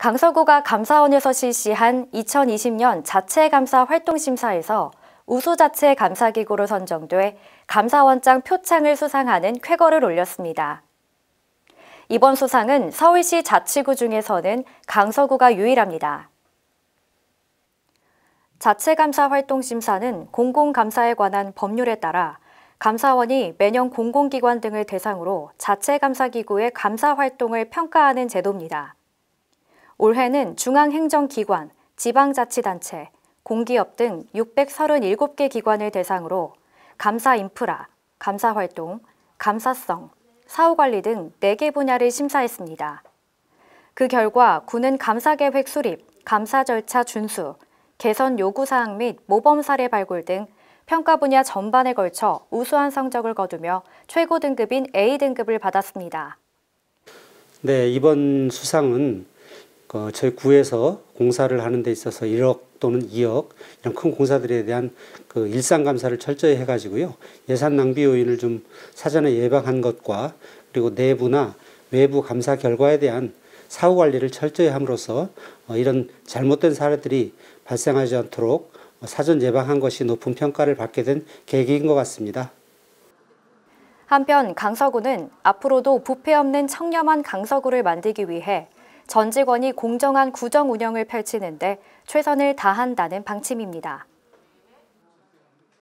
강서구가 감사원에서 실시한 2020년 자체 감사 활동 심사에서 우수 자체 감사 기구로 선정돼 감사원장 표창을 수상하는 쾌거를 올렸습니다. 이번 수상은 서울시 자치구 중에서는 강서구가 유일합니다. 자체 감사 활동 심사는 공공 감사에 관한 법률에 따라 감사원이 매년 공공기관 등을 대상으로 자체 감사 기구의 감사 활동을 평가하는 제도입니다. 올해는 중앙행정기관, 지방자치단체, 공기업 등 637개 기관을 대상으로 감사 인프라, 감사 활동, 감사성, 사후관리 등 4개 분야를 심사했습니다. 그 결과 군은 감사계획 수립, 감사 절차 준수, 개선 요구사항 및 모범 사례 발굴 등 평가 분야 전반에 걸쳐 우수한 성적을 거두며 최고 등급인 A등급을 받았습니다. 네, 이번 수상은 어, 저희 구에서 공사를 하는 데 있어서 1억 또는 2억 이런 큰 공사들에 대한 그 일상 감사를 철저히 해가지고요 예산 낭비 요인을 좀 사전에 예방한 것과 그리고 내부나 외부 감사 결과에 대한 사후 관리를 철저히 함으로써 어, 이런 잘못된 사례들이 발생하지 않도록 어, 사전 예방한 것이 높은 평가를 받게 된 계기인 것 같습니다. 한편 강서구는 앞으로도 부패 없는 청렴한 강서구를 만들기 위해 전 직원이 공정한 구정 운영을 펼치는데 최선을 다한다는 방침입니다.